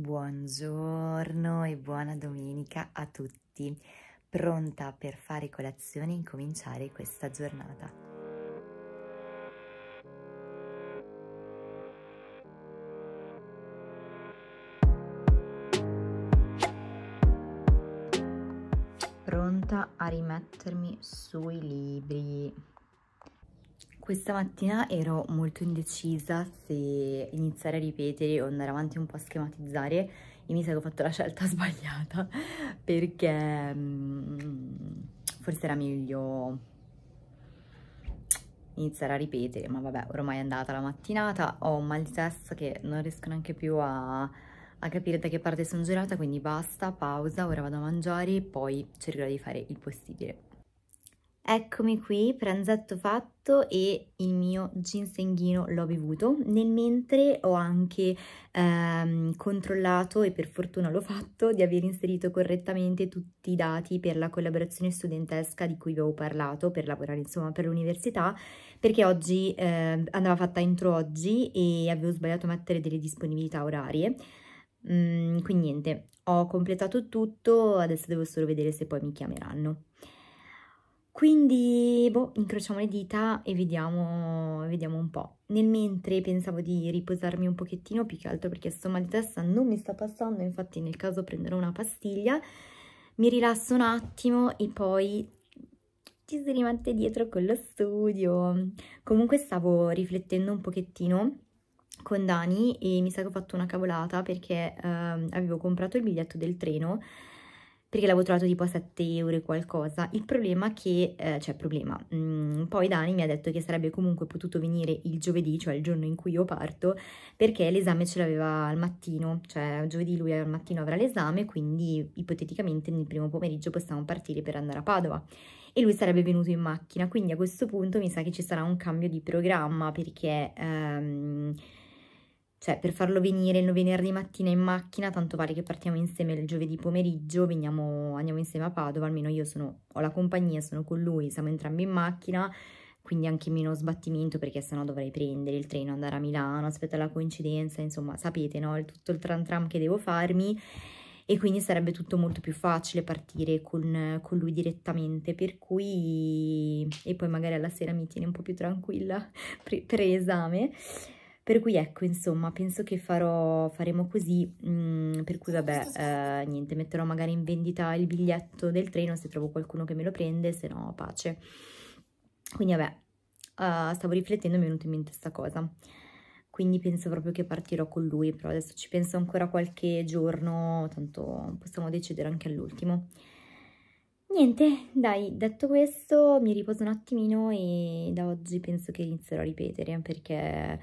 Buongiorno e buona domenica a tutti, pronta per fare colazione e incominciare questa giornata. Pronta a rimettermi sui libri. Questa mattina ero molto indecisa se iniziare a ripetere o andare avanti un po' a schematizzare e mi sa che ho fatto la scelta sbagliata perché mm, forse era meglio iniziare a ripetere, ma vabbè ormai è andata la mattinata, ho un mal di testa che non riesco neanche più a, a capire da che parte sono girata, quindi basta, pausa, ora vado a mangiare e poi cercherò di fare il possibile. Eccomi qui, pranzetto fatto e il mio ginsenghino l'ho bevuto. Nel mentre ho anche ehm, controllato, e per fortuna l'ho fatto, di aver inserito correttamente tutti i dati per la collaborazione studentesca di cui vi avevo parlato, per lavorare insomma per l'università, perché oggi eh, andava fatta entro oggi e avevo sbagliato a mettere delle disponibilità orarie. Mm, quindi niente, ho completato tutto, adesso devo solo vedere se poi mi chiameranno. Quindi, boh, incrociamo le dita e vediamo, vediamo un po'. Nel mentre pensavo di riposarmi un pochettino, più che altro perché il mal di testa non mi sta passando, infatti nel caso prenderò una pastiglia, mi rilasso un attimo e poi ci si rimette dietro con lo studio. Comunque stavo riflettendo un pochettino con Dani e mi sa che ho fatto una cavolata perché eh, avevo comprato il biglietto del treno, perché l'avevo trovato tipo a 7 euro e qualcosa. Il problema che, eh, cioè problema, mm, poi Dani mi ha detto che sarebbe comunque potuto venire il giovedì, cioè il giorno in cui io parto, perché l'esame ce l'aveva al mattino, cioè giovedì lui al mattino avrà l'esame, quindi ipoteticamente nel primo pomeriggio possiamo partire per andare a Padova. E lui sarebbe venuto in macchina, quindi a questo punto mi sa che ci sarà un cambio di programma perché... Ehm, cioè per farlo venire il venerdì mattina in macchina, tanto vale che partiamo insieme il giovedì pomeriggio, veniamo, andiamo insieme a Padova, almeno io sono, ho la compagnia, sono con lui, siamo entrambi in macchina, quindi anche meno sbattimento perché sennò dovrei prendere il treno, andare a Milano, aspetta la coincidenza, insomma sapete no, il, tutto il tram tram che devo farmi e quindi sarebbe tutto molto più facile partire con, con, lui direttamente, per cui... e poi magari alla sera mi tiene un po' più tranquilla pre, pre esame per cui ecco insomma penso che farò, faremo così mh, mm, per cui vabbè eh, niente metterò magari in vendita il biglietto del treno se trovo qualcuno che me lo prende se no pace quindi vabbè uh, stavo riflettendo e mi è venuta in mente questa cosa quindi penso proprio che partirò con lui, però adesso ci penso ancora qualche giorno, tanto possiamo decidere anche all'ultimo. Niente, dai, detto questo mi riposo un attimino e da oggi penso che inizierò a ripetere perché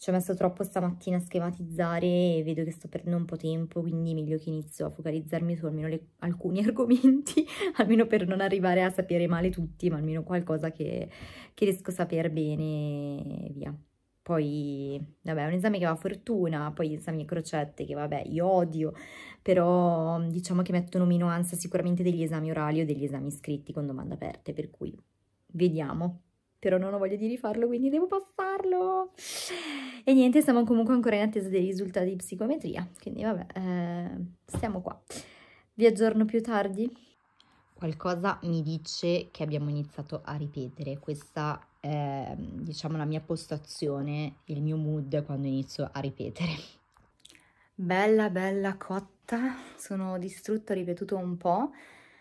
ci ho messo troppo stamattina a schematizzare e vedo che sto perdendo un po' tempo, quindi meglio che inizio a focalizzarmi su almeno le, alcuni argomenti, almeno per non arrivare a sapere male tutti, ma almeno qualcosa che, che riesco a sapere bene e via poi vabbè, è un esame che va a fortuna, poi esami e crocette che vabbè, io odio, però diciamo che mettono meno ansia sicuramente degli esami orali o degli esami scritti con domande aperte, per cui vediamo però non ho voglia di rifarlo, quindi devo passarlo. E niente, siamo comunque ancora in attesa dei risultati di psicometria, quindi vabbè, eh, stiamo qua. Vi aggiorno più tardi. Qualcosa mi dice che abbiamo iniziato a ripetere, questa è diciamo la mia postazione, il mio mood quando inizio a ripetere. Bella, bella cotta, sono distrutta, ripetuto un po'.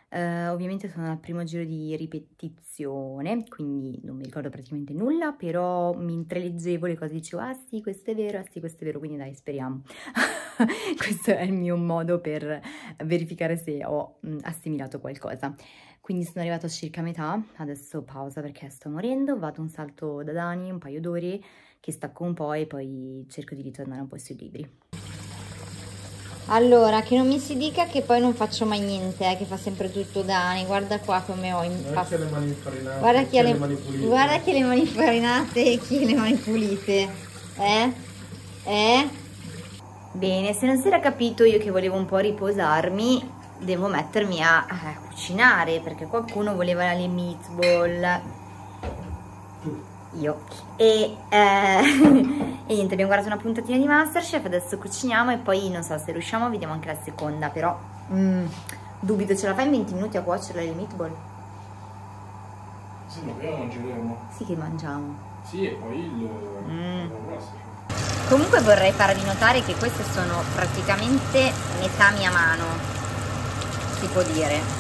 Uh, ovviamente sono al primo giro di ripetizione, quindi non mi ricordo praticamente nulla, però mentre leggevo le cose, dicevo ah sì questo è vero, ah sì questo è vero, quindi dai speriamo. Questo è il mio modo per verificare se ho assimilato qualcosa. Quindi sono arrivata a circa metà, adesso pausa perché sto morendo, vado un salto da Dani, un paio d'ore, che stacco un po' e poi cerco di ritornare un po' sui libri. Allora, che non mi si dica che poi non faccio mai niente, eh, che fa sempre tutto Dani. Guarda qua come ho impastato. Guarda chi ha le, mani pulite. Guarda chi le mani farinate e chi le mani pulite. Eh? Eh? Bene, se non si era capito io che volevo un po' riposarmi, devo mettermi a, a eh, cucinare perché qualcuno voleva le meatball. Tu io e, eh, e niente abbiamo guardato una puntatina di Masterchef adesso cuciniamo e poi non so se riusciamo vediamo anche la seconda però mm, dubito ce la fai in 20 minuti a cuocerla le meatball? sì ma prima mangeremo sì che mangiamo sì e poi il, mm. il comunque vorrei farvi notare che queste sono praticamente metà mia mano si può dire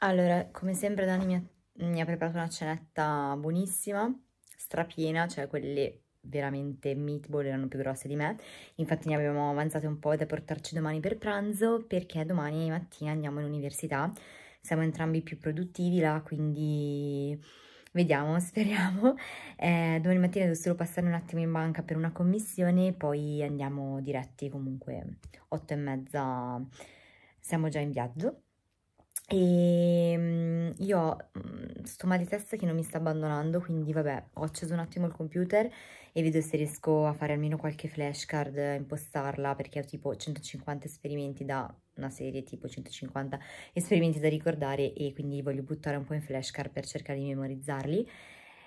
Allora, come sempre Dani mi ha, mi ha preparato una cenetta buonissima, strapiena, cioè quelle veramente meatball erano più grosse di me infatti ne abbiamo avanzate un po' da portarci domani per pranzo perché domani mattina andiamo in università siamo entrambi più produttivi là quindi vediamo speriamo eh, domani mattina devo solo passare un attimo in banca per una commissione poi andiamo diretti comunque 8 e mezza siamo già in viaggio e ehm, io ho mm, sto mal di testa che non mi sta abbandonando quindi vabbè ho acceso un attimo il computer e vedo se riesco a fare almeno qualche flashcard impostarla perché ho tipo 150 esperimenti da una serie tipo 150 esperimenti da ricordare e quindi voglio buttare un po' in flashcard per cercare di memorizzarli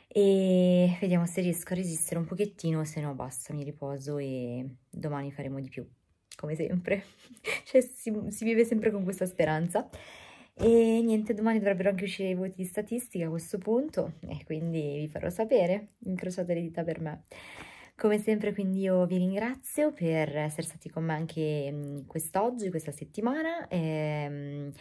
e vediamo se riesco a resistere un pochettino se no basta mi riposo e domani faremo di più come sempre cioè si, si vive sempre con questa speranza e niente, domani dovrebbero anche uscire i voti di statistica a questo punto, e quindi vi farò sapere, incrociate le dita per me. Come sempre quindi io vi ringrazio per essere stati con me anche mm, quest'oggi, questa settimana. E, ehm,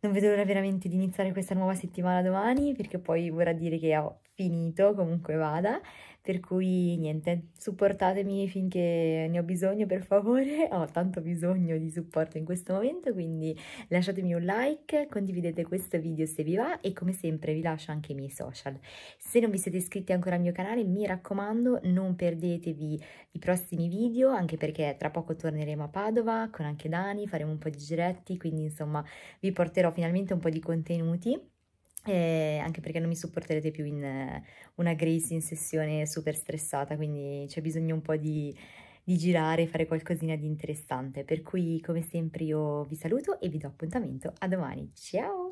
non vedo l'ora veramente di iniziare questa nuova settimana domani perché poi vorrà dire che ho finito comunque vada, per cui niente, supportatemi finché ne ho bisogno per favore, ho tanto bisogno di supporto in questo momento, quindi lasciatemi un like, condividete questo video se vi va e come sempre vi lascio anche i miei social. Se non vi siete iscritti ancora al mio canale mi raccomando non perdetevi i prossimi video, anche perché tra poco torneremo a Padova con anche Dani, faremo un po' di giretti, quindi insomma vi porterò finalmente un po' di contenuti eh, anche perché non mi supporterete più in eh, una Grace in sessione super stressata, quindi c'è bisogno un po' di, di girare e fare qualcosina di interessante. Per cui, come sempre, io vi saluto e vi do appuntamento a domani. Ciao!